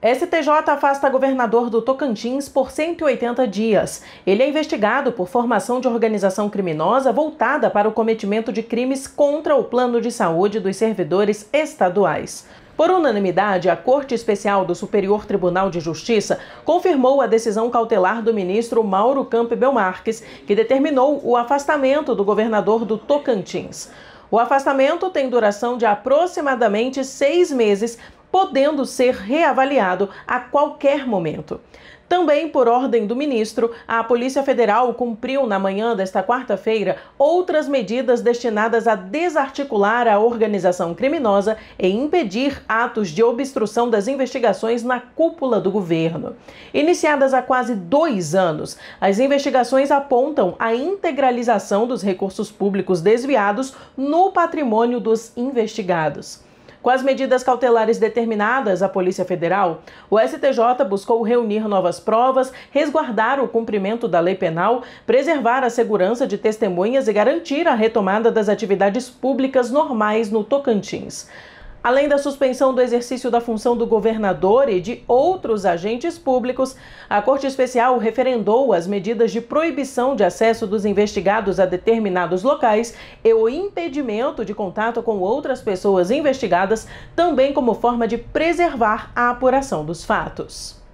STJ afasta governador do Tocantins por 180 dias. Ele é investigado por formação de organização criminosa voltada para o cometimento de crimes contra o plano de saúde dos servidores estaduais. Por unanimidade, a Corte Especial do Superior Tribunal de Justiça confirmou a decisão cautelar do ministro Mauro Campbell Marques, que determinou o afastamento do governador do Tocantins. O afastamento tem duração de aproximadamente seis meses podendo ser reavaliado a qualquer momento. Também, por ordem do ministro, a Polícia Federal cumpriu na manhã desta quarta-feira outras medidas destinadas a desarticular a organização criminosa e impedir atos de obstrução das investigações na cúpula do governo. Iniciadas há quase dois anos, as investigações apontam a integralização dos recursos públicos desviados no patrimônio dos investigados. Com as medidas cautelares determinadas à Polícia Federal, o STJ buscou reunir novas provas, resguardar o cumprimento da lei penal, preservar a segurança de testemunhas e garantir a retomada das atividades públicas normais no Tocantins. Além da suspensão do exercício da função do governador e de outros agentes públicos, a Corte Especial referendou as medidas de proibição de acesso dos investigados a determinados locais e o impedimento de contato com outras pessoas investigadas, também como forma de preservar a apuração dos fatos.